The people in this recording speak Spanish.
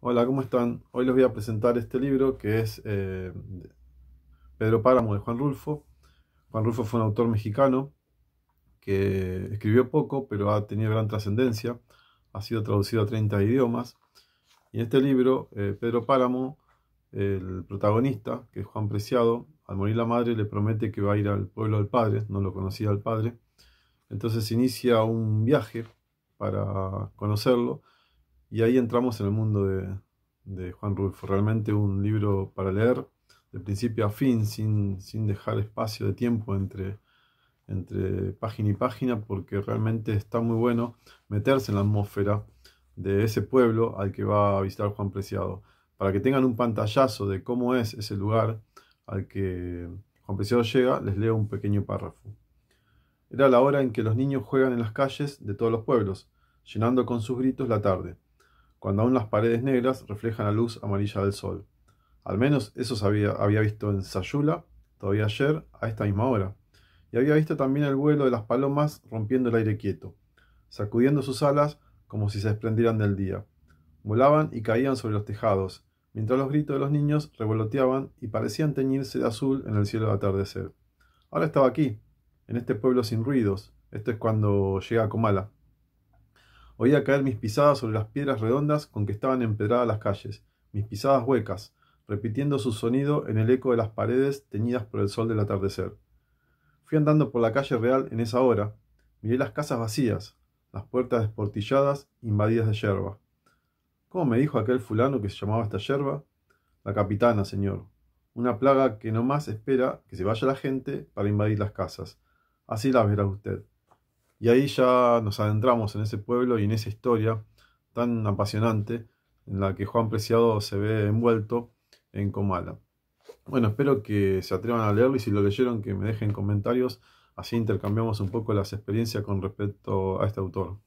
Hola, ¿cómo están? Hoy les voy a presentar este libro que es eh, Pedro Páramo de Juan Rulfo. Juan Rulfo fue un autor mexicano que escribió poco, pero ha tenido gran trascendencia. Ha sido traducido a 30 idiomas. Y en este libro, eh, Pedro Páramo, el protagonista, que es Juan Preciado, al morir la madre le promete que va a ir al pueblo del padre, no lo conocía al padre. Entonces inicia un viaje para conocerlo y ahí entramos en el mundo de, Juan Rulfo. Realmente un libro para leer de principio a fin, sin, sin dejar espacio de tiempo entre, entre página y página, porque realmente está muy bueno meterse en la atmósfera de ese pueblo al que va a visitar Juan Preciado, para que tengan un pantallazo de cómo es ese lugar al que Juan Preciado llega, les leo un pequeño párrafo. Era la hora en que los niños juegan en las calles de todos los pueblos, llenando con sus gritos la tarde cuando aún las paredes negras reflejan la luz amarilla del sol. Al menos eso había, había visto en Sayula, todavía ayer, a esta misma hora. Y había visto también el vuelo de las palomas rompiendo el aire quieto, sacudiendo sus alas como si se desprendieran del día. Volaban y caían sobre los tejados, mientras los gritos de los niños revoloteaban y parecían teñirse de azul en el cielo de atardecer. Ahora estaba aquí, en este pueblo sin ruidos. Esto es cuando llega a Comala. Oía caer mis pisadas sobre las piedras redondas con que estaban empedradas las calles, mis pisadas huecas, repitiendo su sonido en el eco de las paredes teñidas por el sol del atardecer. Fui andando por la calle real en esa hora, miré las casas vacías, las puertas desportilladas, invadidas de yerba. ¿Cómo me dijo aquel fulano que se llamaba esta yerba? La capitana, señor. Una plaga que no más espera que se vaya la gente para invadir las casas. Así la verá usted. Y ahí ya nos adentramos en ese pueblo y en esa historia tan apasionante en la que Juan Preciado se ve envuelto en Comala. Bueno, espero que se atrevan a leerlo y si lo leyeron que me dejen comentarios, así intercambiamos un poco las experiencias con respecto a este autor.